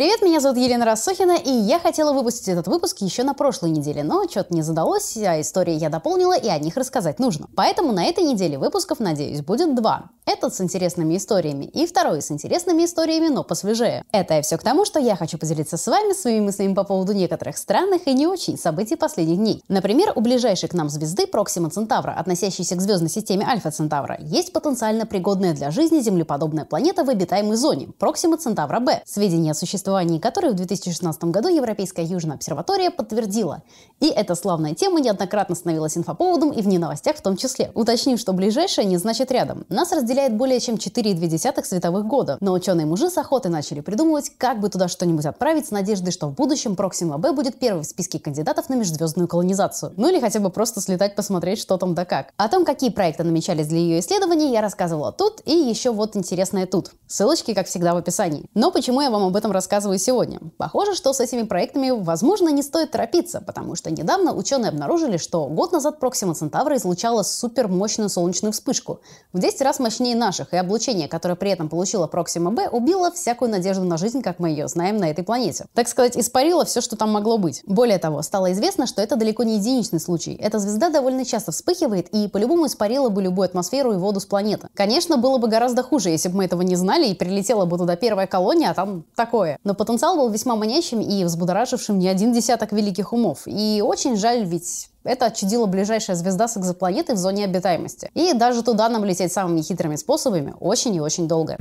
Привет, меня зовут Елена Рассохина, и я хотела выпустить этот выпуск еще на прошлой неделе, но что-то не задалось, а истории я дополнила, и о них рассказать нужно. Поэтому на этой неделе выпусков, надеюсь, будет два. Этот с интересными историями, и второй с интересными историями, но посвежее. Это и все к тому, что я хочу поделиться с вами своими мыслями по поводу некоторых странных и не очень событий последних дней. Например, у ближайшей к нам звезды Проксима Центавра, относящейся к звездной системе Альфа Центавра, есть потенциально пригодная для жизни землеподобная планета в обитаемой зоне – Проксима Центавра Б. Сведения о существовании существовании которой в 2016 году Европейская Южная обсерватория подтвердила. И эта славная тема неоднократно становилась инфоповодом и в неновостях, в том числе. Уточним, что ближайшее не значит рядом. Нас разделяет более чем 4,2 световых года, но ученые-мужи с охоты начали придумывать, как бы туда что-нибудь отправить с надеждой, что в будущем Proxima b будет первым в списке кандидатов на межзвездную колонизацию. Ну или хотя бы просто слетать посмотреть, что там да как. О том, какие проекты намечались для ее исследований, я рассказывала тут и еще вот интересное тут. Ссылочки, как всегда, в описании. Но почему я вам об этом рассказываю? рассказываю сегодня. Похоже, что с этими проектами, возможно, не стоит торопиться, потому что недавно ученые обнаружили, что год назад Проксима Центавра излучала супермощную солнечную вспышку, в 10 раз мощнее наших, и облучение, которое при этом получила Проксима Б, убило всякую надежду на жизнь, как мы ее знаем на этой планете. Так сказать, испарило все, что там могло быть. Более того, стало известно, что это далеко не единичный случай. Эта звезда довольно часто вспыхивает и по-любому испарила бы любую атмосферу и воду с планеты. Конечно, было бы гораздо хуже, если бы мы этого не знали и прилетела бы туда первая колония, а там такое. Но потенциал был весьма манящим и взбудоражившим не один десяток великих умов. И очень жаль, ведь это отчудила ближайшая звезда с экзопланеты в зоне обитаемости. И даже туда нам лететь самыми хитрыми способами очень и очень долго.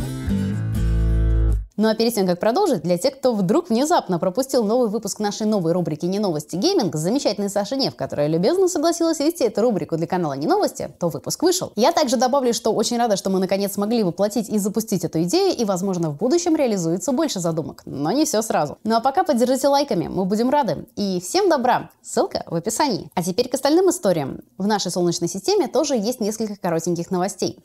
Ну а перед тем, как продолжить, для тех, кто вдруг внезапно пропустил новый выпуск нашей новой рубрики «Не новости гейминг», замечательная Саша Нев, которая любезно согласилась вести эту рубрику для канала «Не новости», то выпуск вышел. Я также добавлю, что очень рада, что мы наконец смогли воплотить и запустить эту идею, и, возможно, в будущем реализуется больше задумок. Но не все сразу. Ну а пока поддержите лайками, мы будем рады. И всем добра! Ссылка в описании. А теперь к остальным историям. В нашей Солнечной системе тоже есть несколько коротеньких новостей.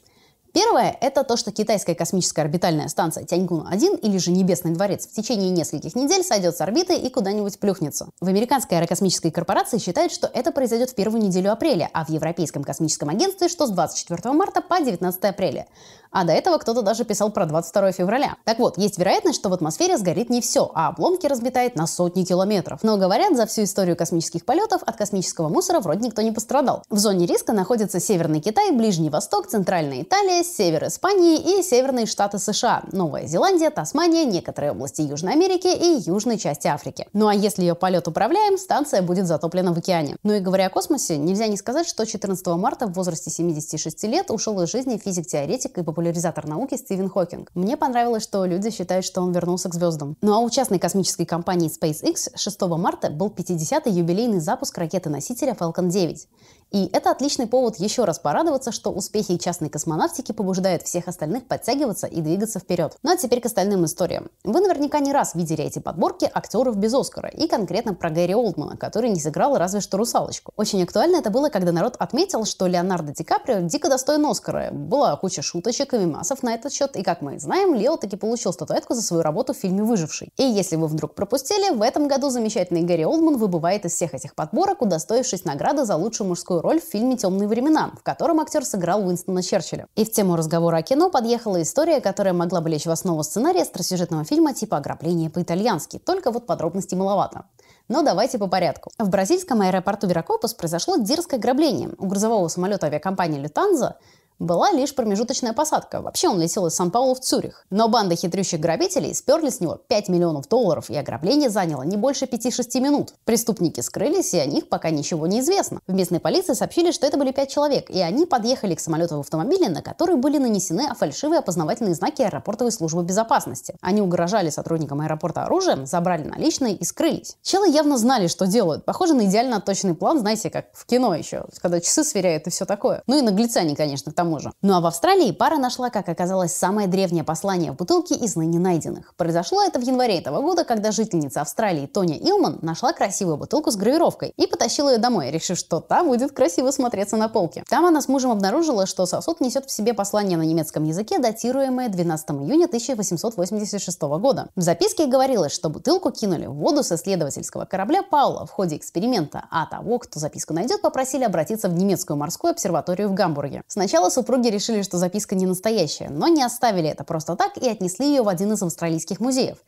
Первое – это то, что китайская космическая орбитальная станция Тяньгун-1 или же Небесный дворец в течение нескольких недель сойдет с орбиты и куда-нибудь плюхнется. В американской аэрокосмической корпорации считают, что это произойдет в первую неделю апреля, а в Европейском космическом агентстве, что с 24 марта по 19 апреля. А до этого кто-то даже писал про 22 февраля. Так вот, есть вероятность, что в атмосфере сгорит не все, а обломки разметает на сотни километров. Но говорят, за всю историю космических полетов от космического мусора вроде никто не пострадал. В зоне риска находятся Северный Китай, Ближний Восток, Центральная Италия, Север Испании и Северные Штаты США, Новая Зеландия, Тасмания, некоторые области Южной Америки и южной части Африки. Ну а если ее полет управляем, станция будет затоплена в океане. Ну и говоря о космосе, нельзя не сказать, что 14 марта в возрасте 76 лет ушел из жизни физик-теоретик и популярный популяризатор науки Стивен Хокинг. Мне понравилось, что люди считают, что он вернулся к звездам. Ну а у частной космической компании SpaceX 6 марта был 50-й юбилейный запуск ракеты-носителя Falcon 9. И это отличный повод еще раз порадоваться, что успехи частной космонавтики побуждают всех остальных подтягиваться и двигаться вперед. Ну а теперь к остальным историям. Вы наверняка не раз видели эти подборки актеров без Оскара, и конкретно про Гэри Олдмана, который не сыграл разве что русалочку. Очень актуально это было, когда народ отметил, что Леонардо Ди Каприо дико достоин Оскара. Была куча шуточек и мемасов на этот счет, и как мы знаем, Лео таки получил статуэтку за свою работу в фильме «Выживший». И если вы вдруг пропустили, в этом году замечательный Гэри Олдман выбывает из всех этих подборок, удостоившись награды за лучшую мужскую актерскую роль в фильме «Темные времена», в котором актер сыграл Уинстона Черчилля. И в тему разговора о кино подъехала история, которая могла бы лечь в основу сценария остросюжетного фильма типа «Ограбление по-итальянски», только вот подробностей маловато. Но давайте по порядку. В бразильском аэропорту Веракопус произошло дерзкое ограбление. У грузового самолета авиакомпании «Лютанза» была лишь промежуточная посадка. Вообще он летел из Сан-Паулу в Цюрих. Но банда хитрющих грабителей сперли с него 5 миллионов долларов, и ограбление заняло не больше 5-6 минут. Преступники скрылись, и о них пока ничего не известно. В местной полиции сообщили, что это были 5 человек, и они подъехали к самолету в автомобиле, на который были нанесены фальшивые опознавательные знаки аэропортовой службы безопасности. Они угрожали сотрудникам аэропорта оружием, забрали наличные и скрылись. Челы явно знали, что делают. Похоже на идеально точный план, знаете, как в кино еще, когда часы сверяют и все такое. Ну и наглецы они, конечно, там тому же. Ну а в Австралии пара нашла, как оказалось, самое древнее послание в бутылке из ныне найденных. Произошло это в январе этого года, когда жительница Австралии Тоня Илман нашла красивую бутылку с гравировкой и потащила ее домой, решив, что та будет красиво смотреться на полке. Там она с мужем обнаружила, что сосуд несет в себе послание на немецком языке, датируемое 12 июня 1886 года. В записке говорилось, что бутылку кинули в воду с исследовательского корабля Паула в ходе эксперимента, а того, кто записку найдет, попросили обратиться в немецкую морскую обсерваторию в Гамбурге. Сначала супруги решили, что записка не настоящая, но не оставили это просто так и отнесли ее в один из австралийских музеев.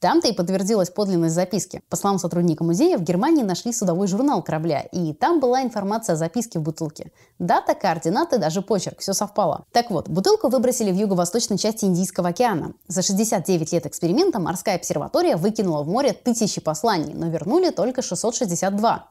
Там-то и подтвердилась подлинность записки. По словам сотрудника музея, в Германии нашли судовой журнал корабля, и там была информация о записке в бутылке. Дата, координаты, даже почерк, все совпало. Так вот, бутылку выбросили в юго-восточной части Индийского океана. За 69 лет эксперимента морская обсерватория выкинула в море тысячи посланий, но вернули только 662.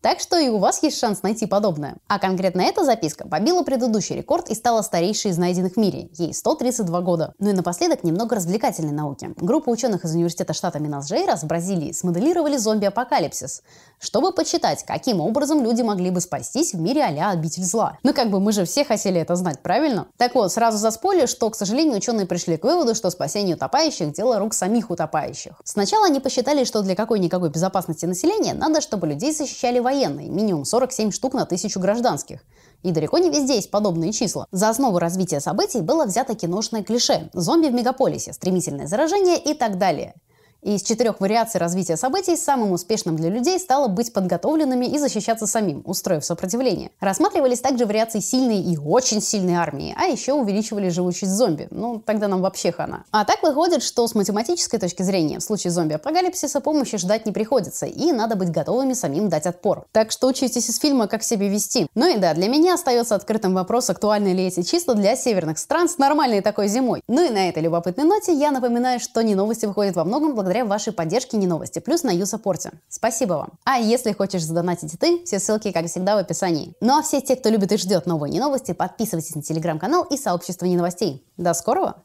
Так что и у вас есть шанс найти подобное. А конкретно эта записка побила предыдущий рекорд и стала старейшей из найденных в мире. Ей 132 года. Ну и напоследок немного развлекательной науки. Группа ученых из университета штата Минас-Жейрас в Бразилии смоделировали зомби-апокалипсис, чтобы почитать, каким образом люди могли бы спастись в мире а-ля обитель зла. Ну как бы мы же все хотели это знать, правильно? Так вот, сразу за спойлер, что, к сожалению, ученые пришли к выводу, что спасение утопающих – дело рук самих утопающих. Сначала они посчитали, что для какой-никакой безопасности населения надо, чтобы людей защищали военной минимум 47 штук на тысячу гражданских. И далеко не везде есть подобные числа. За основу развития событий было взято киношное клише «зомби в мегаполисе», «стремительное заражение» и так далее. Из четырех вариаций развития событий самым успешным для людей стало быть подготовленными и защищаться самим, устроив сопротивление. Рассматривались также вариации сильной и очень сильной армии, а еще увеличивали живучесть зомби. Ну, тогда нам вообще хана. А так выходит, что с математической точки зрения в случае зомби-апокалипсиса помощи ждать не приходится, и надо быть готовыми самим дать отпор. Так что учитесь из фильма, как себя вести. Ну и да, для меня остается открытым вопрос, актуальны ли эти числа для северных стран с нормальной такой зимой. Ну и на этой любопытной ноте я напоминаю, что не новости выходят во многом благодаря благодаря вашей поддержке не новости, плюс на Юсаппорте. Спасибо вам. А если хочешь задонатить и ты, все ссылки, как всегда, в описании. Ну а все те, кто любит и ждет новые не новости, подписывайтесь на телеграм-канал и сообщество не новостей. До скорого!